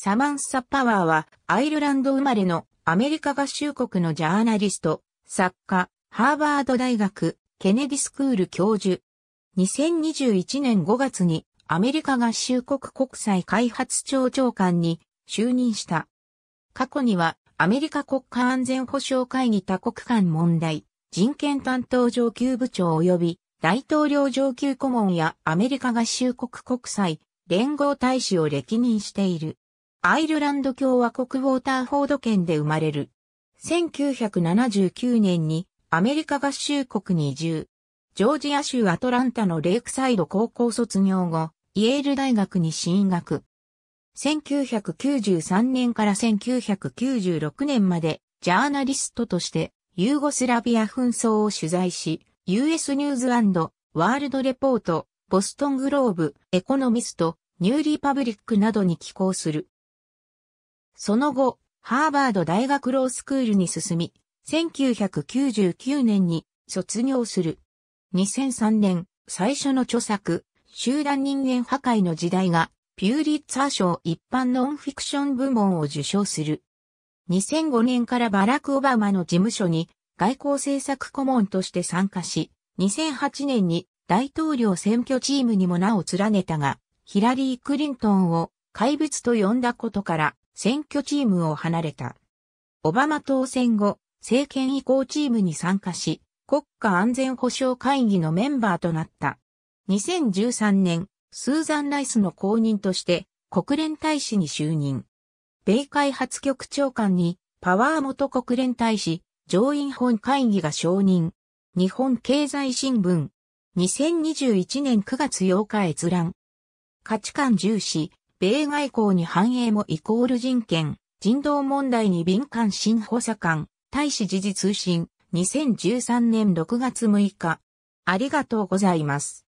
サマンサ・パワーは、アイルランド生まれのアメリカ合衆国のジャーナリスト、作家、ハーバード大学、ケネディスクール教授。2021年5月にアメリカ合衆国国際開発庁長官に就任した。過去にはアメリカ国家安全保障会議多国間問題、人権担当上級部長及び大統領上級顧問やアメリカ合衆国国際連合大使を歴任している。アイルランド共和国ウォーターフォード県で生まれる。1979年にアメリカ合衆国に移住。ジョージア州アトランタのレイクサイド高校卒業後、イェール大学に進学。1993年から1996年までジャーナリストとしてユーゴスラビア紛争を取材し、US ニューズワールドレポート、ボストングローブ、エコノミスト、ニューリパブリックなどに寄稿する。その後、ハーバード大学ロースクールに進み、1999年に卒業する。2003年、最初の著作、集団人間破壊の時代が、ピューリッツァー賞一般ノンフィクション部門を受賞する。2005年からバラク・オバマの事務所に外交政策顧問として参加し、2008年に大統領選挙チームにも名を連ねたが、ヒラリー・クリントンを怪物と呼んだことから選挙チームを離れた。オバマ当選後、政権移行チームに参加し、国家安全保障会議のメンバーとなった。2013年、スーザン・ライスの公認として国連大使に就任。米開発局長官にパワー元国連大使上院本会議が承認。日本経済新聞。2021年9月8日閲覧。価値観重視、米外交に繁栄もイコール人権、人道問題に敏感新補佐官、大使時事通信、2013年6月6日。ありがとうございます。